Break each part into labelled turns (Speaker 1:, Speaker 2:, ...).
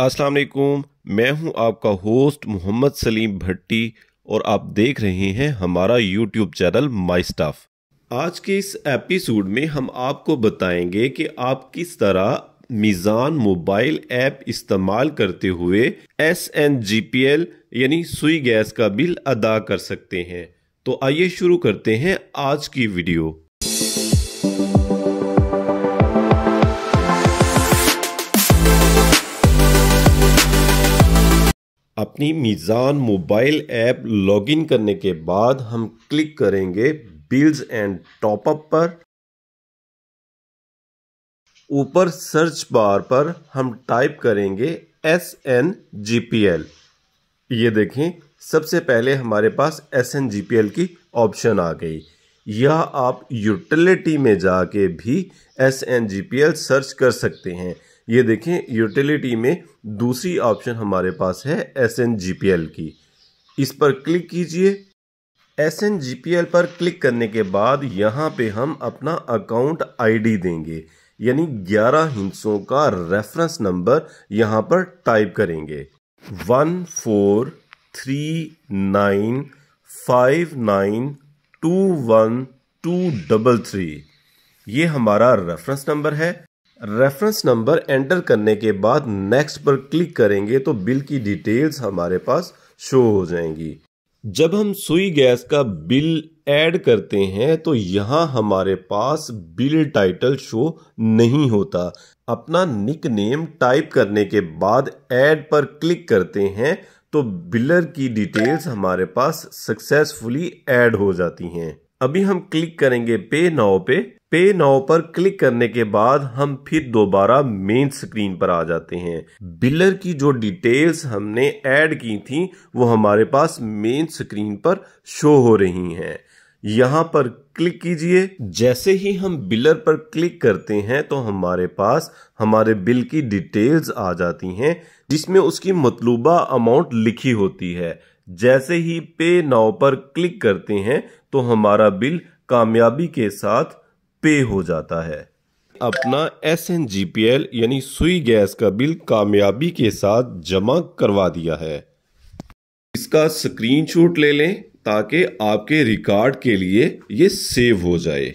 Speaker 1: अस्सलाम वालेकुम मैं हूं आपका होस्ट मोहम्मद सलीम भट्टी और आप देख रहे हैं हमारा यूट्यूब चैनल माई स्टाफ आज के इस एपिसोड में हम आपको बताएंगे कि आप किस तरह मीज़ान मोबाइल ऐप इस्तेमाल करते हुए S N G P L यानी सुई गैस का बिल अदा कर सकते हैं तो आइए शुरू करते हैं आज की वीडियो अपनी मीज़ान मोबाइल ऐप लॉगिन करने के बाद हम क्लिक करेंगे बिल्स एंड टॉपअप पर ऊपर सर्च बार पर हम टाइप करेंगे S N G P L ये देखें सबसे पहले हमारे पास S N G P L की ऑप्शन आ गई या आप यूटिलिटी में जाके भी S N G P L search कर सकते हैं ये देखें यूटिलिटी में दूसरी ऑप्शन हमारे पास है S N G P L की इस पर क्लिक कीजिए S N G P L पर क्लिक करने के बाद यहाँ पे हम अपना अकाउंट आई डी देंगे यानी 11 हिंसों का रेफरेंस नंबर यहाँ पर टाइप करेंगे one four three nine five nine two one two double three ये हमारा रेफरेंस नंबर है रेफरेंस नंबर एंटर करने के बाद नेक्स्ट पर क्लिक करेंगे तो बिल की डिटेल्स हमारे पास शो हो जाएंगी जब हम सुई गैस का बिल ऐड करते हैं तो यहाँ हमारे पास बिल टाइटल शो नहीं होता अपना निक नेम टाइप करने के बाद ऐड पर क्लिक करते हैं तो बिलर की डिटेल्स हमारे पास सक्सेसफुली ऐड हो जाती हैं अभी हम क्लिक करेंगे पे नाउ पे पे नाउ पर क्लिक करने के बाद हम फिर दोबारा मेन स्क्रीन पर आ जाते हैं बिलर की जो डिटेल्स हमने ऐड की थी वो हमारे पास मेन स्क्रीन पर शो हो रही हैं यहाँ पर क्लिक कीजिए जैसे ही हम बिलर पर क्लिक करते हैं तो हमारे पास हमारे बिल की डिटेल्स आ जाती हैं जिसमें उसकी मतलूबा अमाउंट लिखी होती है जैसे ही पे नाउ पर क्लिक करते हैं तो हमारा बिल कामयाबी के साथ पे हो जाता है अपना S N G P L यानी सुई गैस का बिल कामयाबी के साथ जमा करवा दिया है इसका स्क्रीनशॉट ले लें ताकि आपके रिकॉर्ड के लिए ये सेव हो जाए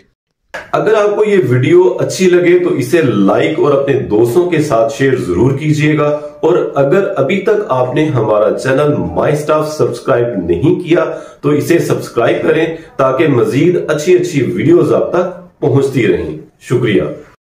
Speaker 1: अगर आपको ये वीडियो अच्छी लगे तो इसे लाइक और अपने दोस्तों के साथ शेयर जरूर कीजिएगा और अगर अभी तक आपने हमारा चैनल माई स्टाफ सब्सक्राइब नहीं किया तो इसे सब्सक्राइब करें ताकि मजीद अच्छी अच्छी वीडियोस आप तक पहुंचती रहीं शुक्रिया